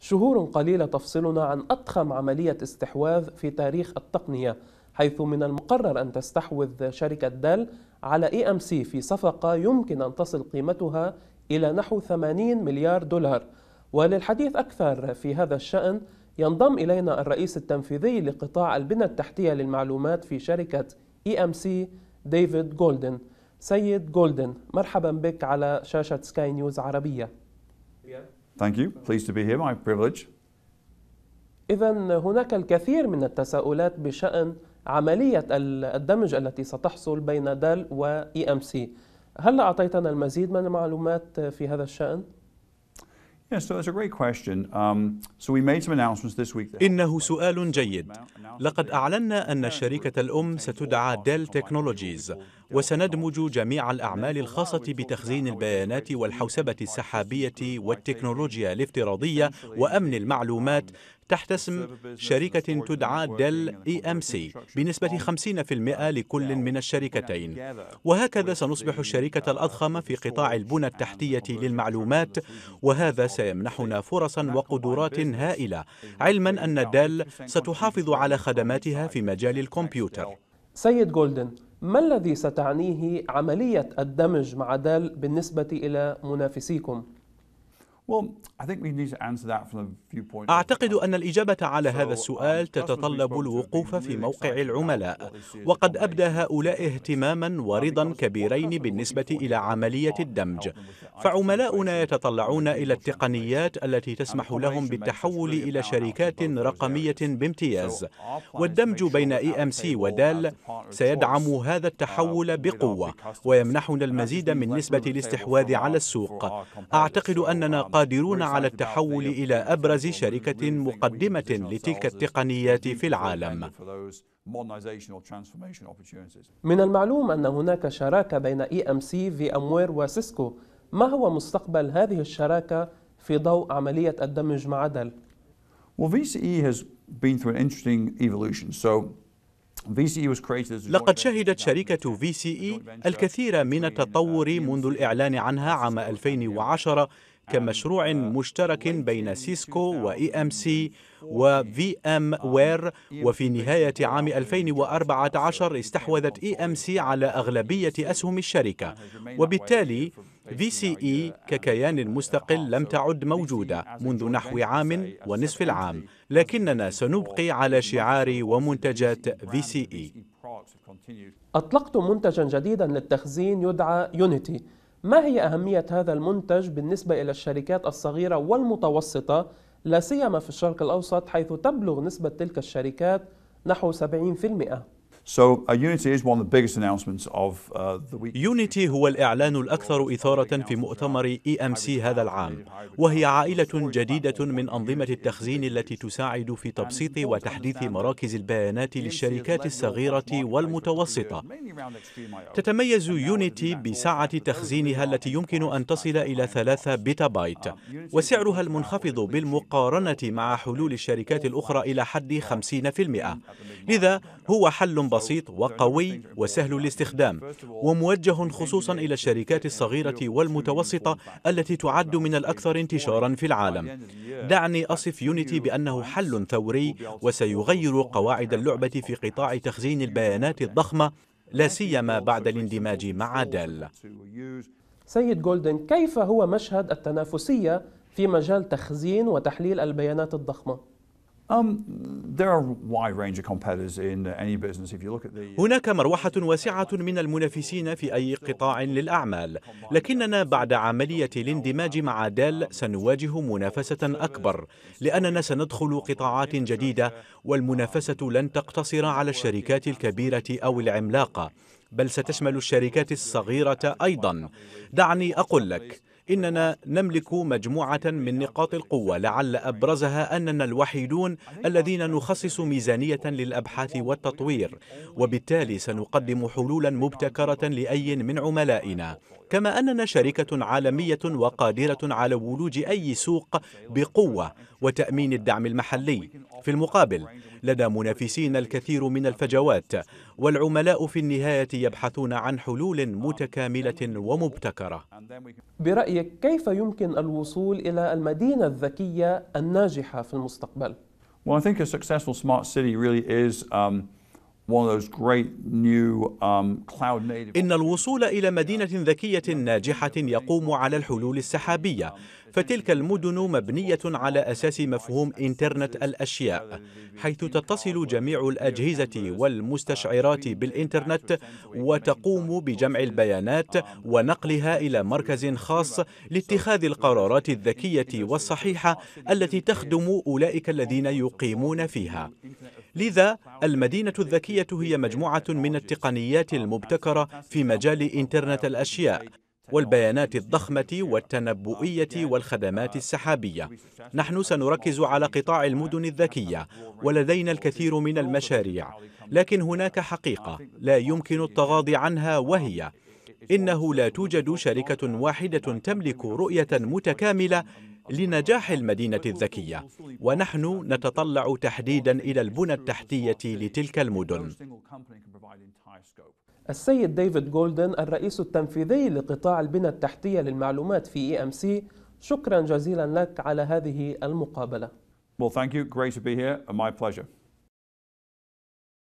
شهور قليلة تفصلنا عن أضخم عملية استحواذ في تاريخ التقنية حيث من المقرر أن تستحوذ شركة دل على اي ام سي في صفقة يمكن أن تصل قيمتها إلى نحو 80 مليار دولار وللحديث أكثر في هذا الشأن ينضم إلينا الرئيس التنفيذي لقطاع البنى التحتية للمعلومات في شركة اي ام سي ديفيد جولدن سيد جولدن مرحبا بك على شاشة سكاي نيوز عربية Thank you. Pleased to be here. My privilege. إذا هناك الكثير من التساؤلات بشأن عملية الدمج التي ستحصل بين دال و EMC. هل أعطيتنا المزيد من المعلومات في هذا الشأن؟ Yeah, so that's a great question. Um, so we made some announcements this week. إنه سؤال جيد. لقد أعلنا أن الشركة الأم ستدعى Dell Technologies وسندمج جميع الأعمال الخاصة بتخزين البيانات والحوسبة السحابية والتكنولوجيا الافتراضية وأمن المعلومات تحت اسم شركة تدعى ديل اي ام سي بنسبة 50% لكل من الشركتين وهكذا سنصبح الشركة الأضخم في قطاع البنى التحتية للمعلومات وهذا سيمنحنا فرصا وقدرات هائلة علما أن ديل ستحافظ على خدماتها في مجال الكمبيوتر سيد جولدن ما الذي ستعنيه عملية الدمج مع دال بالنسبة إلى منافسيكم؟ أعتقد أن الإجابة على هذا um, السؤال تتطلب الوقوف في موقع العملاء وقد أبدى هؤلاء اهتماما ورضا كبيرين بالنسبة إلى عملية الدمج فعملاؤنا يتطلعون إلى التقنيات التي تسمح لهم بالتحول إلى شركات رقمية بامتياز والدمج بين اي ام سي ودال سيدعم هذا uh, التحول بقوة ويمنحنا المزيد من نسبة الاستحواذ على السوق أعتقد أننا um, قادرون على التحول إلى أبرز شركة مقدمة لتلك التقنيات في العالم من المعلوم أن هناك شراكة بين اي ام سي في اموير وسيسكو ما هو مستقبل هذه الشراكة في ضوء عملية الدمج مع دل؟ e e لقد شهدت شركة VCE الكثير من التطور منذ الإعلان عنها عام 2010 كمشروع مشترك بين سيسكو وإي أم سي وفي ام وير وفي نهاية عام 2014 استحوذت اي ام سي على أغلبية أسهم الشركة وبالتالي في سي اي ككيان مستقل لم تعد موجودة منذ نحو عام ونصف العام لكننا سنبقي على شعار ومنتجات في سي اي أطلقت منتجا جديدا للتخزين يدعى يونيتي ما هي أهمية هذا المنتج بالنسبة إلى الشركات الصغيرة والمتوسطة لا سيما في الشرق الأوسط حيث تبلغ نسبة تلك الشركات نحو 70%؟ Unity هو الإعلان الأكثر إثارة في مؤتمر EMC هذا العام وهي عائلة جديدة من أنظمة التخزين التي تساعد في تبسيط وتحديث مراكز البيانات للشركات الصغيرة والمتوسطة تتميز يونيتي بسعة تخزينها التي يمكن أن تصل إلى 3 بيتا بايت وسعرها المنخفض بالمقارنة مع حلول الشركات الأخرى إلى حد 50% لذا هو حل بسيط وقوي وسهل الاستخدام وموجه خصوصا إلى الشركات الصغيرة والمتوسطة التي تعد من الأكثر انتشارا في العالم دعني أصف يونيتي بأنه حل ثوري وسيغير قواعد اللعبة في قطاع تخزين البيانات الضخمة لا سيما بعد الاندماج مع ديل سيد جولدن كيف هو مشهد التنافسية في مجال تخزين وتحليل البيانات الضخمة؟ هناك مروحة واسعة من المنافسين في أي قطاع للأعمال، لكننا بعد عملية الاندماج مع دال سنواجه منافسة أكبر، لأننا سندخل قطاعات جديدة والمنافسة لن تقتصر على الشركات الكبيرة أو العملاقة، بل ستشمل الشركات الصغيرة أيضاً. دعني أقول لك إننا نملك مجموعة من نقاط القوة لعل أبرزها أننا الوحيدون الذين نخصص ميزانية للأبحاث والتطوير وبالتالي سنقدم حلولا مبتكرة لأي من عملائنا كما أننا شركة عالمية وقادرة على ولوج أي سوق بقوة وتأمين الدعم المحلي في المقابل لدى منافسين الكثير من الفجوات والعملاء في النهاية يبحثون عن حلول متكاملة ومبتكرة برأيك كيف يمكن الوصول إلى المدينة الذكية الناجحة في المستقبل؟ Well, I think a successful smart city really is um, Um, إن الوصول إلى مدينة ذكية ناجحة يقوم على الحلول السحابية فتلك المدن مبنية على أساس مفهوم إنترنت الأشياء حيث تتصل جميع الأجهزة والمستشعرات بالإنترنت وتقوم بجمع البيانات ونقلها إلى مركز خاص لاتخاذ القرارات الذكية والصحيحة التي تخدم أولئك الذين يقيمون فيها لذا المدينة الذكية هي مجموعة من التقنيات المبتكرة في مجال إنترنت الأشياء والبيانات الضخمة والتنبؤية والخدمات السحابية نحن سنركز على قطاع المدن الذكية ولدينا الكثير من المشاريع لكن هناك حقيقة لا يمكن التغاضي عنها وهي إنه لا توجد شركة واحدة تملك رؤية متكاملة لنجاح المدينة الذكية ونحن نتطلع تحديدا إلى البنى التحتية لتلك المدن السيد ديفيد جولدن الرئيس التنفيذي لقطاع البنى التحتية للمعلومات في اي ام سي شكرا جزيلا لك على هذه المقابلة Well, thank you. Great to be here. My pleasure.